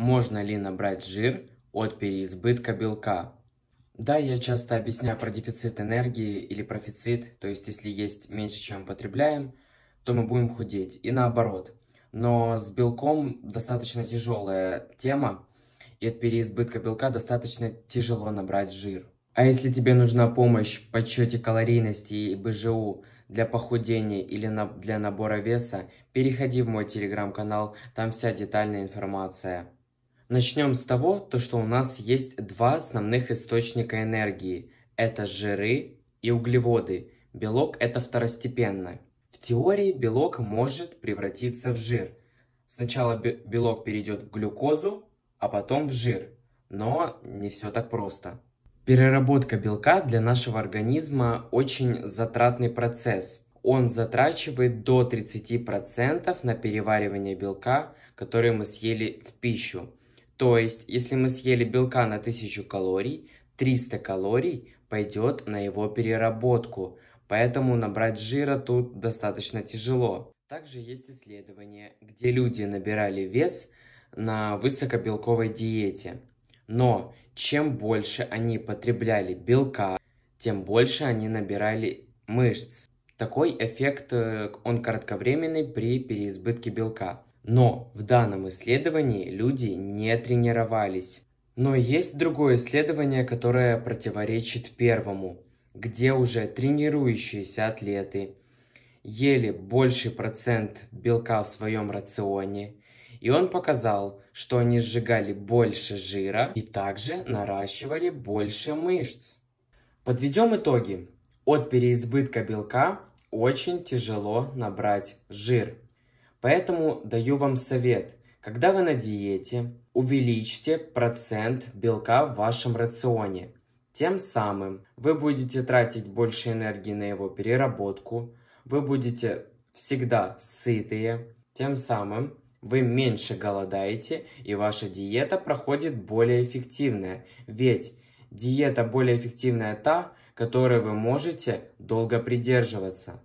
Можно ли набрать жир от переизбытка белка? Да, я часто объясняю про дефицит энергии или профицит, то есть если есть меньше, чем потребляем, то мы будем худеть, и наоборот. Но с белком достаточно тяжелая тема, и от переизбытка белка достаточно тяжело набрать жир. А если тебе нужна помощь в подсчете калорийности и БЖУ для похудения или на, для набора веса, переходи в мой телеграм-канал, там вся детальная информация. Начнем с того, то что у нас есть два основных источника энергии. Это жиры и углеводы. Белок это второстепенно. В теории белок может превратиться в жир. Сначала белок перейдет в глюкозу, а потом в жир. Но не все так просто. Переработка белка для нашего организма очень затратный процесс. Он затрачивает до 30% на переваривание белка, который мы съели в пищу. То есть, если мы съели белка на 1000 калорий, 300 калорий пойдет на его переработку, поэтому набрать жира тут достаточно тяжело. Также есть исследования, где люди набирали вес на высокобелковой диете. Но чем больше они потребляли белка, тем больше они набирали мышц. Такой эффект, э, он кратковременный при переизбытке белка. Но в данном исследовании люди не тренировались. Но есть другое исследование, которое противоречит первому, где уже тренирующиеся атлеты ели больший процент белка в своем рационе, и он показал, что они сжигали больше жира и также наращивали больше мышц. Подведем итоги. От переизбытка белка очень тяжело набрать жир – Поэтому даю вам совет. Когда вы на диете, увеличьте процент белка в вашем рационе. Тем самым вы будете тратить больше энергии на его переработку, вы будете всегда сытые, тем самым вы меньше голодаете и ваша диета проходит более эффективная. Ведь диета более эффективная та, которой вы можете долго придерживаться.